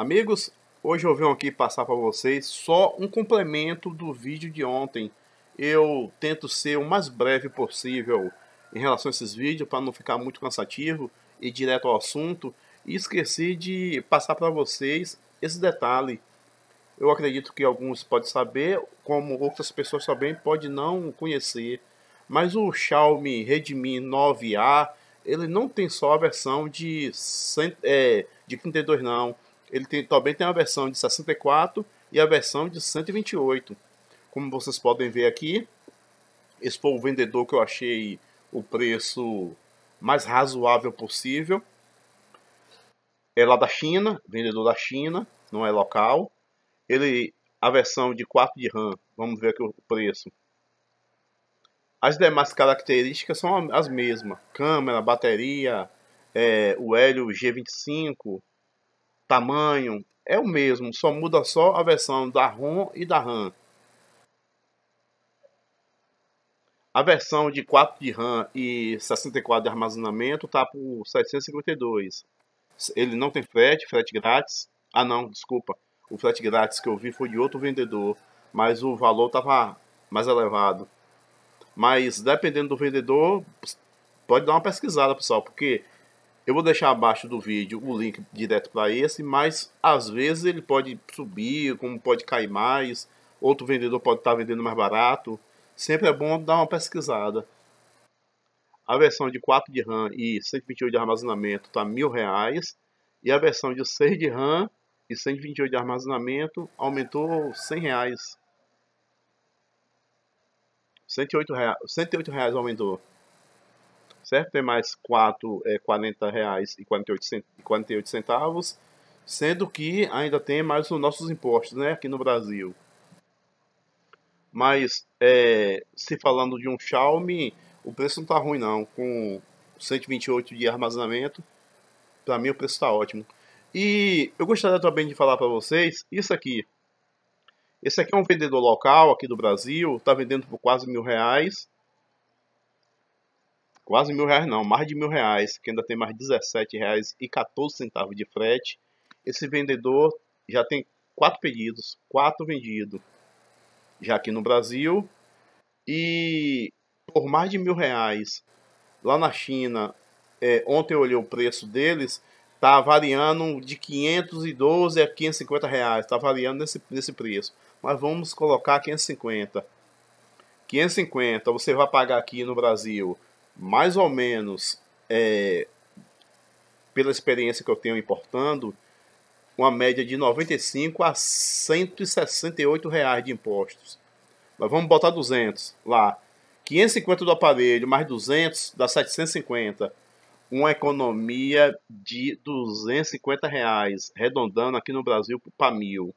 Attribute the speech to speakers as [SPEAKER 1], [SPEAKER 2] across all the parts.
[SPEAKER 1] Amigos, hoje eu venho aqui passar para vocês só um complemento do vídeo de ontem. Eu tento ser o mais breve possível em relação a esses vídeos para não ficar muito cansativo e direto ao assunto. E esqueci de passar para vocês esse detalhe. Eu acredito que alguns podem saber, como outras pessoas também podem não conhecer. Mas o Xiaomi Redmi 9A, ele não tem só a versão de, é, de 32 não ele tem, também tem a versão de 64 e a versão de 128. Como vocês podem ver aqui, esse foi o vendedor que eu achei o preço mais razoável possível. É lá da China, vendedor da China, não é local. Ele a versão de 4 de RAM, vamos ver aqui o preço. As demais características são as mesmas: câmera, bateria, é, o Helio G25, tamanho, é o mesmo, só muda só a versão da ROM e da RAM. A versão de 4 de RAM e 64 de armazenamento está por 752. Ele não tem frete, frete grátis. Ah não, desculpa. O frete grátis que eu vi foi de outro vendedor, mas o valor estava mais elevado. Mas dependendo do vendedor, pode dar uma pesquisada, pessoal, porque eu vou deixar abaixo do vídeo o link direto para esse, mas às vezes ele pode subir, como pode cair mais, outro vendedor pode estar tá vendendo mais barato. Sempre é bom dar uma pesquisada. A versão de 4 de RAM e 128 de armazenamento está R$ reais e a versão de 6 de RAM e 128 de armazenamento aumentou R$ reais. 108 reais, 108 reais aumentou certo? Tem mais quatro, é, 40 reais e 48 centavos, sendo que ainda tem mais os nossos impostos, né? Aqui no Brasil. Mas é, se falando de um Xiaomi, o preço não tá ruim não, com 128 de armazenamento, para mim o preço está ótimo. E eu gostaria também de falar para vocês isso aqui. Esse aqui é um vendedor local aqui do Brasil, está vendendo por quase mil reais quase mil reais não, mais de mil reais, que ainda tem mais 17 reais e 14 centavos de frete. Esse vendedor já tem quatro pedidos, quatro vendidos já aqui no Brasil e por mais de mil reais lá na China. É, ontem eu olhei o preço deles, tá variando de 512 a 550 reais, tá variando nesse, nesse preço. Mas vamos colocar 550. 550 você vai pagar aqui no Brasil mais ou menos, é, pela experiência que eu tenho importando, uma média de 95 a 168 reais de impostos. Mas vamos botar 200 lá. 550 do aparelho, mais 200 dá 750. Uma economia de 250 reais, redondando aqui no Brasil para mil.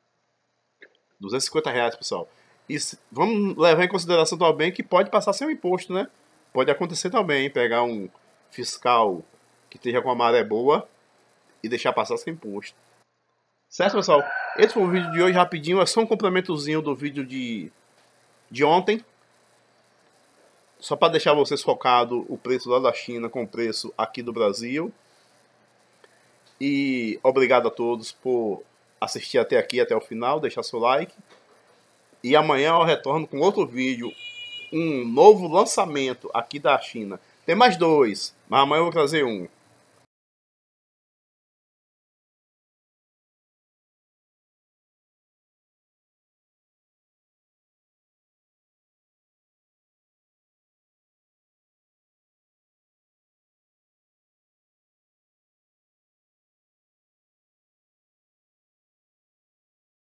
[SPEAKER 1] 250 reais, pessoal. E vamos levar em consideração também que pode passar sem o imposto, né? Pode acontecer também, pegar um fiscal que esteja com a maré boa e deixar passar sem imposto. Certo, pessoal? Esse foi o vídeo de hoje, rapidinho. É só um complementozinho do vídeo de, de ontem. Só para deixar vocês focado o preço lá da China com o preço aqui do Brasil. E obrigado a todos por assistir até aqui, até o final. Deixar seu like. E amanhã eu retorno com outro vídeo um novo lançamento aqui da China. Tem mais dois, mas amanhã eu vou trazer um.